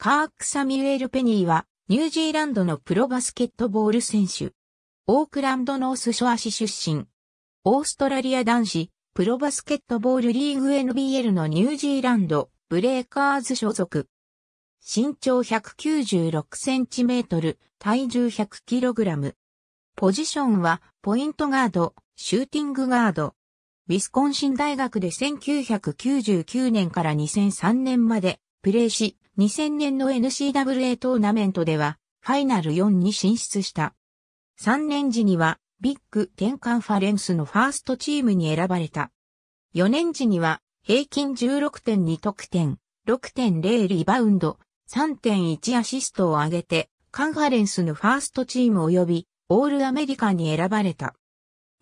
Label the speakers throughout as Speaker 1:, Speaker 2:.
Speaker 1: カーク・サミュエル・ペニーは、ニュージーランドのプロバスケットボール選手。オークランド・ノース・ショア市出身。オーストラリア男子、プロバスケットボールリーグ NBL のニュージーランド、ブレーカーズ所属。身長196センチメートル、体重100キログラム。ポジションは、ポイントガード、シューティングガード。ウィスコンシン大学で1999年から2003年までプレーし、2000年の n c w a トーナメントでは、ファイナル4に進出した。3年時には、ビッグ10カンファレンスのファーストチームに選ばれた。4年時には、平均16.2得点、6.0リバウンド、3.1アシストを上げて、カンファレンスのファーストチーム及び、オールアメリカに選ばれた。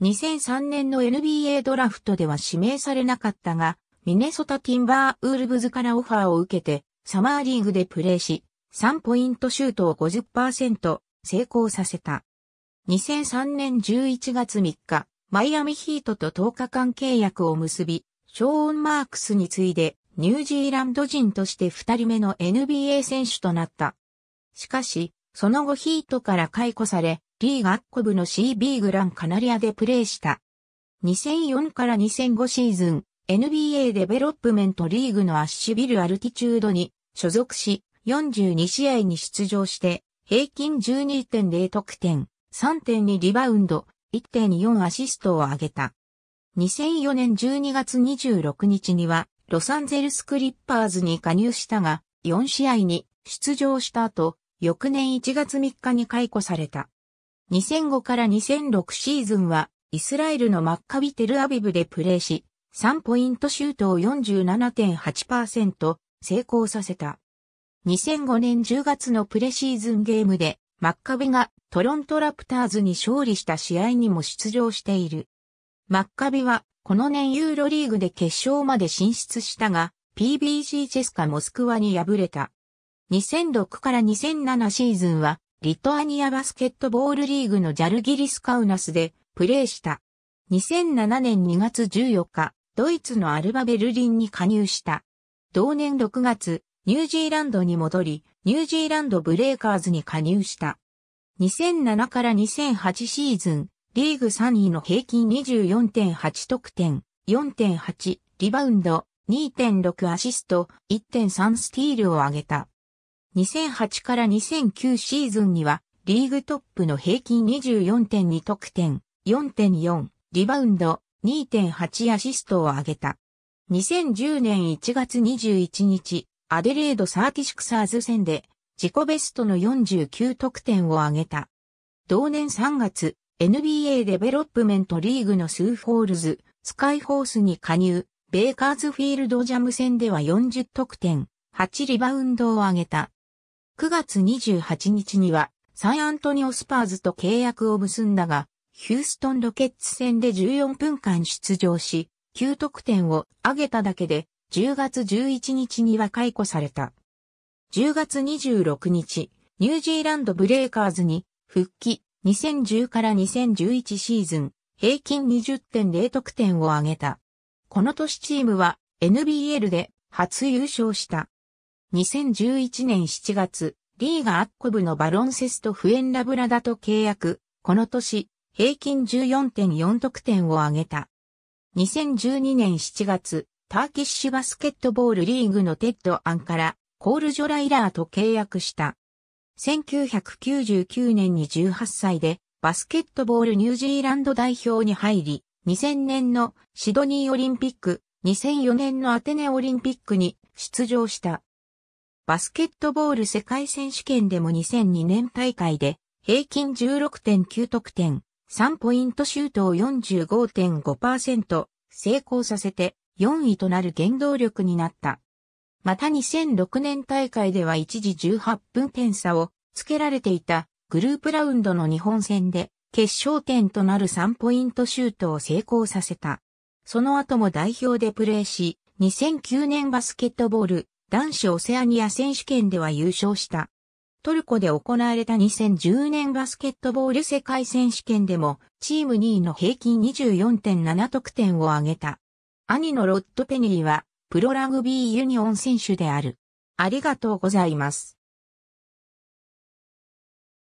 Speaker 1: 2003年の NBA ドラフトでは指名されなかったが、ミネソタ・ティンバーウールブズからオファーを受けて、サマーリーグでプレーし、3ポイントシュートを50%成功させた。2003年11月3日、マイアミヒートと10日間契約を結び、ショーン・マークスに次いで、ニュージーランド人として2人目の NBA 選手となった。しかし、その後ヒートから解雇され、リーガッコブの CB グランカナリアでプレーした。2004から2005シーズン、NBA デベロップメントリーグのアッシュビルアルティチュードに所属し、42試合に出場して、平均12.0得点、3.2リバウンド、1.4アシストを挙げた。2004年12月26日には、ロサンゼルスクリッパーズに加入したが、4試合に出場した後、翌年1月3日に解雇された。2005から2006シーズンは、イスラエルのマッカビ・テルアビブでプレーし、3ポイントシュートを47.8%成功させた。2005年10月のプレシーズンゲームで、マッカビがトロントラプターズに勝利した試合にも出場している。マッカビは、この年ユーロリーグで決勝まで進出したが、PBG チェスカモスクワに敗れた。2006から2007シーズンは、リトアニアバスケットボールリーグのジャルギリスカウナスでプレーした。2007年2月14日、ドイツのアルバベルリンに加入した。同年6月、ニュージーランドに戻り、ニュージーランドブレイカーズに加入した。2007から2008シーズン、リーグ3位の平均24.8得点、4.8リバウンド、2.6アシスト、1.3スティールを挙げた。2008から2009シーズンには、リーグトップの平均24.2得点、4.4リバウンド、2.8アシストを挙げた。2010年1月21日、アデレードサーティシクサーズ戦で自己ベストの49得点を挙げた。同年3月、NBA デベロップメントリーグのスーフォールズ、スカイホースに加入、ベイカーズフィールドジャム戦では40得点、8リバウンドを挙げた。9月28日には、サンアントニオスパーズと契約を結んだが、ヒューストンロケッツ戦で14分間出場し、9得点を挙げただけで、10月11日には解雇された。10月26日、ニュージーランドブレイカーズに復帰2010から2011シーズン平均20.0得点を挙げた。この年チームは NBL で初優勝した。2011年7月、リーガアッコブのバロンセストフエンラブラダと契約。この年、平均14.4得点を挙げた。2012年7月、ターキッシュバスケットボールリーグのテッドアンからコール・ジョライラーと契約した。1999年に18歳でバスケットボールニュージーランド代表に入り、2000年のシドニーオリンピック、2004年のアテネオリンピックに出場した。バスケットボール世界選手権でも2002年大会で平均16.9得点、3ポイントシュートを45.5%成功させて4位となる原動力になった。また2006年大会では一時18分点差をつけられていたグループラウンドの日本戦で決勝点となる3ポイントシュートを成功させた。その後も代表でプレーし、2009年バスケットボール男子オセアニア選手権では優勝した。トルコで行われた2010年バスケットボール世界選手権でも、チーム2位の平均24.7得点を挙げた。兄のロッド・ペニーは、プロラグビーユニオン選手である。ありがとうございます。